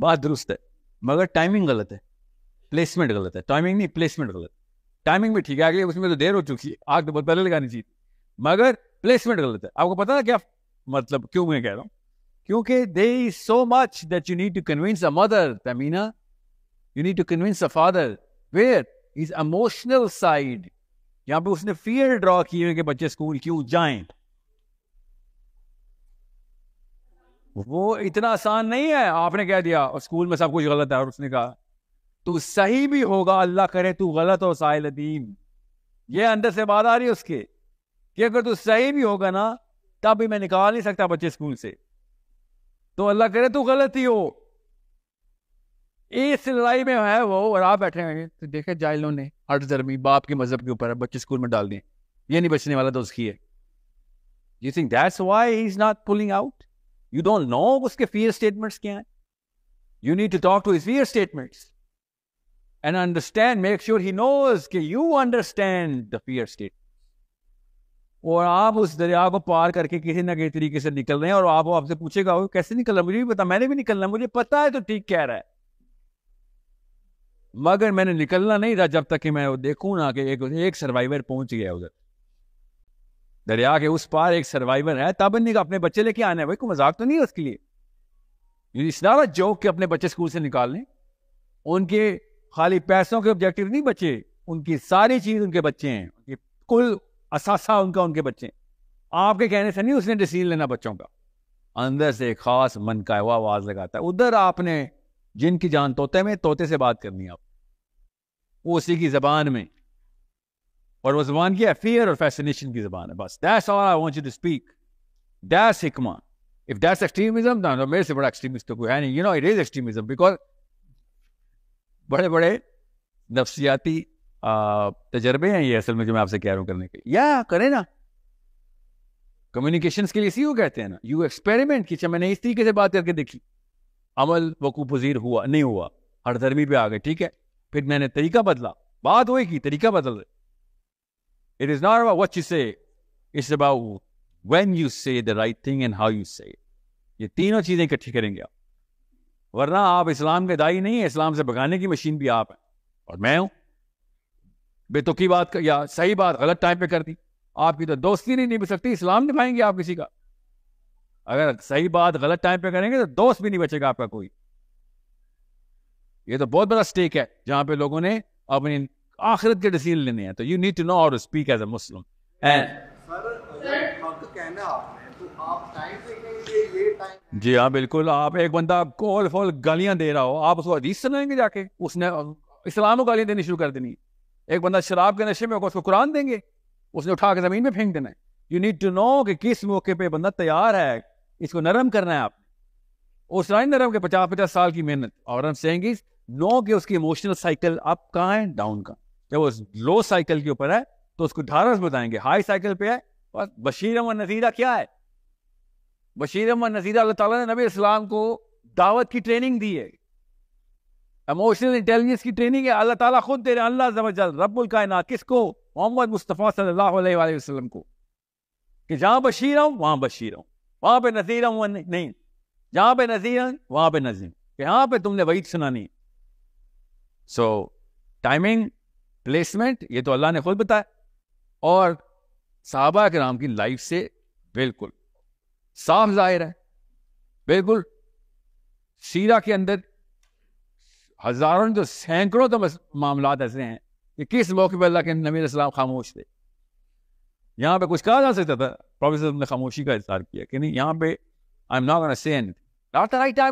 بات درست ہے مگر ٹائمنگ غلط ہے پلیسمنٹ غلط ہے ٹائمنگ نہیں پلیسمنٹ غلط ٹائمنگ بھی ٹھیک ہے آگے اس میں تو دیر ہو چکی ہے آگ تو بہت پہلے لگانی چاہیے مگر پلیسمنٹ غلط ہے آپ کو پتا تھا کیا مطلب کیوں میں کہہ رہا ہوں کیونکہ they is so much that you need to convince a mother تمینا you need to convince a father where is emotional side یہاں پہ اس نے فیئر ڈرا کیے ہے کہ بچے اسکول کیوں جائیں وہ اتنا آسان نہیں ہے آپ نے کہہ دیا اسکول میں سب کچھ غلط ہے اور اس نے کہا تو صحیح بھی ہوگا اللہ کرے تو غلط ہو سائل دین یہ اندر سے بات آ رہی ہے اس کے کہ اگر تو صحیح بھی ہوگا نا تب بھی میں نکال نہیں سکتا بچے اسکول سے تو اللہ کرے تو غلط ہی ہو اس لڑائی میں ہے وہ اور آپ بیٹھے ہیں تو دیکھے جائلوں نے ہر زرمی باپ کے مذہب کے اوپر بچے اسکول میں ڈال دیں یہ نہیں بچنے والا تو اس کی ہے you think that's why is not pulling out you don't know اس کے فیئر اسٹیٹمنٹس کیا ہیں you need to talk to his fair statements and understand make sure he knows کہ you understand the fair state اور آپ اس دریا کو پار کر کے کسی نہ کسی طریقے سے نکل رہے ہیں اور آپ آپ سے پوچھے گا کیسے نکل رہا مجھے بھی پتا میں نے بھی نکلنا مجھے پتا ہے تو ٹھیک کہہ رہا ہے مگر میں نے نکلنا نہیں تھا جب تک کہ میں وہ دیکھوں نا کہ ایک ایک سروائیور پہنچ گیا ادھر دریا کے اس پار ایک سروائیور ہے تابندی کا اپنے بچے لے کے آنا ہے بھائی کوئی مذاق تو نہیں ہے اس کے لیے اس سنارا جوک اپنے بچے اسکول سے نکال لیں ان کے خالی پیسوں کے آبجیکٹو نہیں بچے ان کی ساری چیز ان کے بچے ہیں کل اثاثہ ان کا ان کے بچے ہیں آپ کے کہنے سے نہیں اس نے ڈسیزن لینا بچوں کا اندر سے ایک خاص من کا ہوا آواز لگاتا ہے ادھر آپ نے جن کی جان طوطے میں طوطے سے بات کرنی ہے آپ وہ اسی کی زبان میں اور وہ زبان کیا فیئر اور فیسنیشن کی زبان ہے بس that's all I want you to speak that's حکمہ اف دیٹس ایکسٹریمزم نہ میرے سے بڑا ایکسٹریمسٹ تو کوئی ہے نہیں you know it is extremism because بڑے بڑے نفسیاتی تجربے ہیں یہ اصل میں جو میں آپ سے کہہ رہا ہوں کرنے کے یا کریں نا کمیونیکیشنس کے لیے اسی کو کہتے ہیں نا یو ایکسپیریمنٹ کی میں نے اس طریقے سے بات کر کے دیکھی عمل وقوع پذیر ہوا نہیں ہوا ہر دھرمی پہ آ گئے ٹھیک ہے پھر میں نے طریقہ بدلا بات وہی کی طریقہ بدل رہے It is not about what you say. It's about when you say the right thing and how you say it. یہ تینوں چیزیں اکٹھی کریں گے آپ ورنہ آپ اسلام کے دائی نہیں ہیں اسلام سے بھگانے کی مشین بھی آپ ہیں اور میں ہوں بے تو کی بات یا صحیح بات غلط ٹائم پہ کر دی آپ کی تو دوستی نہیں نہیں بچ سکتی اسلام دکھائیں گے آپ کسی کا اگر صحیح بات غلط ٹائم پہ کریں گے تو دوست بھی نہیں بچے گا آپ کا کوئی یہ تو بہت بڑا سٹیک ہے جہاں پہ لوگوں نے اپنی آخرت کے ڈیسیزن لینے ہیں تو you need to know or speak as a Muslim جی ہاں بالکل آپ ایک بندہ کال فول گالیاں دے رہا ہو آپ اس کو حدیث سنائیں گے جا کے اس نے اسلام کو گالیاں دینی شروع کر دینی ایک بندہ شراب کے نشے میں ہوگا اس کو قرآن دیں گے اس نے اٹھا کے زمین میں پھینک دینا ہے یو نیڈ ٹو نو کہ کس موقع پہ بندہ تیار ہے اس کو نرم کرنا ہے آپ اس طرح نرم کے پچاس پچاس سال کی محنت اور ہم سہیں گی نو کہ اس کی اموشنل سائیکل اپ کہاں ہے ڈاؤن کہاں جب وہ لو سائیکل کے اوپر ہے تو اس کو ڈھارس بتائیں گے ہائی سائیکل پہ ہے بس و نظیرہ کیا ہے بشیر نذیرہ اللہ تعالیٰ نے نبی اسلام کو دعوت کی ٹریننگ دی ہے ایموشنل انٹیلیجنس کی ٹریننگ ہے اللہ تعالیٰ خود دے رہے اللہ رب الکائنات کس کو محمد مصطفیٰ صلی اللہ علیہ وآلہ وسلم کو کہ جہاں بشیر ہوں وہاں بشیر ہوں وہاں پہ نذیر ہوں وہاں نہیں جہاں پہ نذیر وہاں پہ نظیر یہاں پہ تم نے وعید سنانی سو ٹائمنگ پلیسمنٹ یہ تو اللہ نے خود بتایا اور صحابہ کرام کی لائف سے بالکل صاف ظاہر ہے بالکل سیرا کے اندر ہزاروں تو سینکڑوں تو معاملات ایسے ہیں کہ کس موقع پہ اللہ کے نبی السلام خاموش تھے یہاں پہ کچھ کہا جا سکتا تھا پروفیسر نے خاموشی کا اظہار کیا کہ نہیں یہاں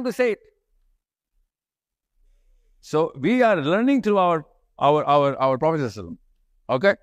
پہ so we are learning through our our our our prophet okay